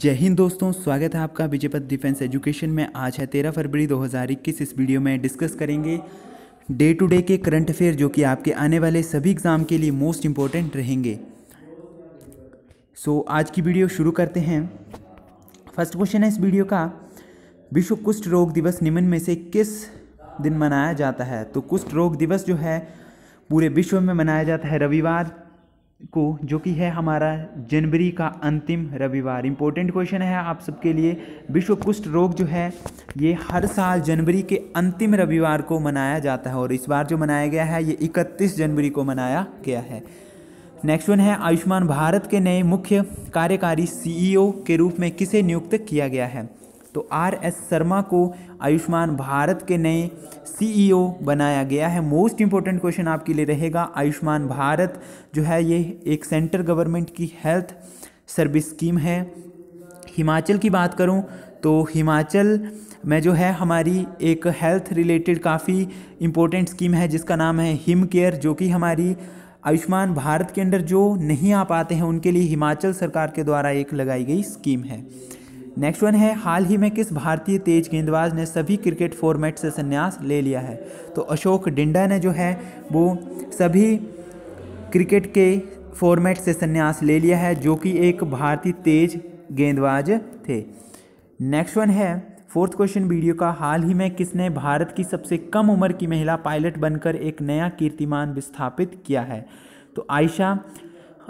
जय हिंद दोस्तों स्वागत है आपका विजयपत डिफेंस एजुकेशन में आज है तेरह फरवरी 2021 इस वीडियो में डिस्कस करेंगे डे टू डे के करंट अफेयर जो कि आपके आने वाले सभी एग्ज़ाम के लिए मोस्ट इंपॉर्टेंट रहेंगे सो so, आज की वीडियो शुरू करते हैं फर्स्ट क्वेश्चन है इस वीडियो का विश्व कुष्ठ रोग दिवस निम्न में से किस दिन मनाया जाता है तो कुष्ठ रोग दिवस जो है पूरे विश्व में मनाया जाता है रविवार को जो कि है हमारा जनवरी का अंतिम रविवार इम्पोर्टेंट क्वेश्चन है आप सबके लिए विश्व कुष्ठ रोग जो है ये हर साल जनवरी के अंतिम रविवार को मनाया जाता है और इस बार जो मनाया गया है ये 31 जनवरी को मनाया गया है नेक्स्ट वन है आयुष्मान भारत के नए मुख्य कार्यकारी सीईओ e के रूप में किसे नियुक्त किया गया है तो आर एस शर्मा को आयुष्मान भारत के नए सीईओ e बनाया गया है मोस्ट इम्पोर्टेंट क्वेश्चन आपके लिए रहेगा आयुष्मान भारत जो है ये एक सेंट्रल गवर्नमेंट की हेल्थ सर्विस स्कीम है हिमाचल की बात करूं तो हिमाचल में जो है हमारी एक हेल्थ रिलेटेड काफ़ी इम्पोर्टेंट स्कीम है जिसका नाम है हिम केयर जो कि हमारी आयुष्मान भारत के अंदर जो नहीं आ पाते हैं उनके लिए हिमाचल सरकार के द्वारा एक लगाई गई स्कीम है नेक्स्ट वन है हाल ही में किस भारतीय तेज गेंदबाज ने सभी क्रिकेट फॉर्मेट से संन्यास ले लिया है तो अशोक डिंडा ने जो है वो सभी क्रिकेट के फॉर्मेट से संन्यास ले लिया है जो कि एक भारतीय तेज गेंदबाज थे नेक्स्ट वन है फोर्थ क्वेश्चन वीडियो का हाल ही में किसने भारत की सबसे कम उम्र की महिला पायलट बनकर एक नया कीर्तिमान विस्थापित किया है तो आयशा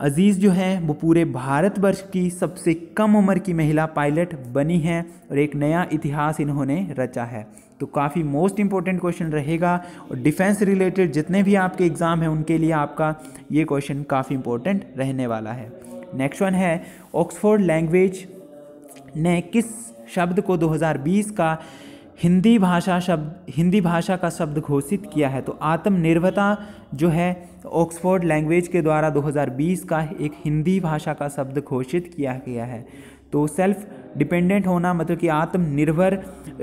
अज़ीज़ जो है वो पूरे भारत वर्ष की सबसे कम उम्र की महिला पायलट बनी हैं और एक नया इतिहास इन्होंने रचा है तो काफ़ी मोस्ट इम्पॉर्टेंट क्वेश्चन रहेगा और डिफेंस रिलेटेड जितने भी आपके एग्ज़ाम हैं उनके लिए आपका ये क्वेश्चन काफ़ी इम्पोर्टेंट रहने वाला है नेक्स्ट वन है ऑक्सफोर्ड लैंग्वेज ने किस शब्द को 2020 का हिंदी भाषा शब्द हिंदी भाषा का शब्द घोषित किया है तो आत्मनिर्भरता जो है ऑक्सफोर्ड लैंग्वेज के द्वारा 2020 का एक हिंदी भाषा का शब्द घोषित किया गया है तो सेल्फ डिपेंडेंट होना मतलब कि आत्मनिर्भर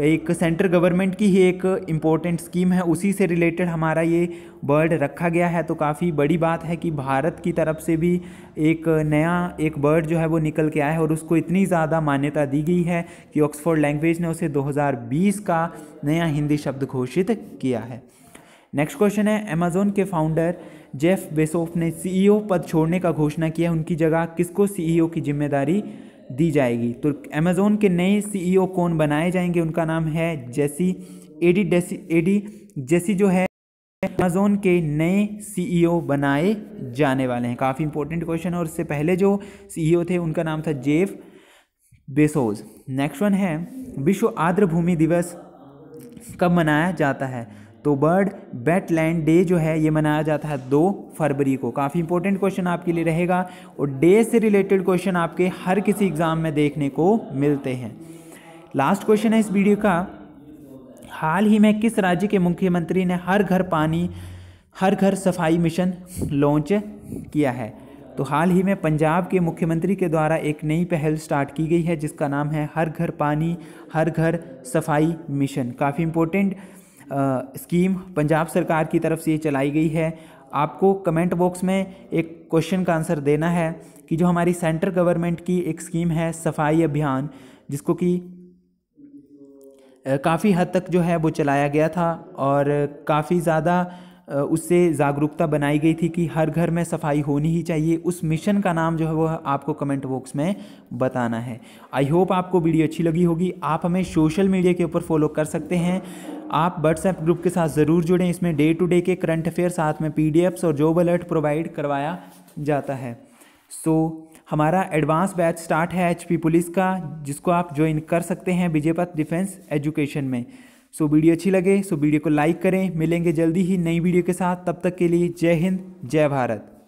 एक सेंट्रल गवर्नमेंट की ही एक इम्पोर्टेंट स्कीम है उसी से रिलेटेड हमारा ये वर्ड रखा गया है तो काफ़ी बड़ी बात है कि भारत की तरफ से भी एक नया एक बर्ड जो है वो निकल के आया है और उसको इतनी ज़्यादा मान्यता दी गई है कि ऑक्सफोर्ड लैंग्वेज ने उसे 2020 का नया हिंदी शब्द घोषित किया है नेक्स्ट क्वेश्चन है अमेजोन के फाउंडर जेफ बेसोफ ने सीईओ e पद छोड़ने का घोषणा किया उनकी जगह किसको सीईओ e की जिम्मेदारी दी जाएगी तो अमेज़ोन के नए सीईओ e कौन बनाए जाएंगे उनका नाम है जेसी एडी डेसी एडी जेसी जो है अमेज़ोन के नए सीईओ e बनाए जाने वाले हैं काफ़ी इंपॉर्टेंट क्वेश्चन है और इससे पहले जो सीईओ e थे उनका नाम था जेफ बेसोज नेक्स्ट वन है विश्व आर्द्र भूमि दिवस कब मनाया जाता है तो बर्ड वेटलैंड डे जो है ये मनाया जाता है दो फरवरी को काफ़ी इंपॉर्टेंट क्वेश्चन आपके लिए रहेगा और डे से रिलेटेड क्वेश्चन आपके हर किसी एग्ज़ाम में देखने को मिलते हैं लास्ट क्वेश्चन है इस वीडियो का हाल ही में किस राज्य के मुख्यमंत्री ने हर घर पानी हर घर सफाई मिशन लॉन्च किया है तो हाल ही में पंजाब के मुख्यमंत्री के द्वारा एक नई पहल स्टार्ट की गई है जिसका नाम है हर घर पानी हर घर सफाई मिशन काफ़ी इंपॉर्टेंट स्कीम पंजाब सरकार की तरफ से ये चलाई गई है आपको कमेंट बॉक्स में एक क्वेश्चन का आंसर देना है कि जो हमारी सेंट्रल गवर्नमेंट की एक स्कीम है सफाई अभियान जिसको कि काफ़ी हद तक जो है वो चलाया गया था और काफ़ी ज़्यादा उससे जागरूकता बनाई गई थी कि हर घर में सफाई होनी ही चाहिए उस मिशन का नाम जो है वो आपको कमेंट बॉक्स में बताना है आई होप आपको वीडियो अच्छी लगी होगी आप हमें सोशल मीडिया के ऊपर फॉलो कर सकते हैं आप व्हाट्सएप ग्रुप के साथ ज़रूर जुड़ें इसमें डे टू डे के करंट अफेयर साथ में पी और जॉब अलर्ट प्रोवाइड करवाया जाता है सो so, हमारा एडवांस बैच स्टार्ट है एच पुलिस का जिसको आप ज्वाइन कर सकते हैं विजयपथ डिफेंस एजुकेशन में सो so, वीडियो अच्छी लगे सो so वीडियो को लाइक करें मिलेंगे जल्दी ही नई वीडियो के साथ तब तक के लिए जय हिंद जय भारत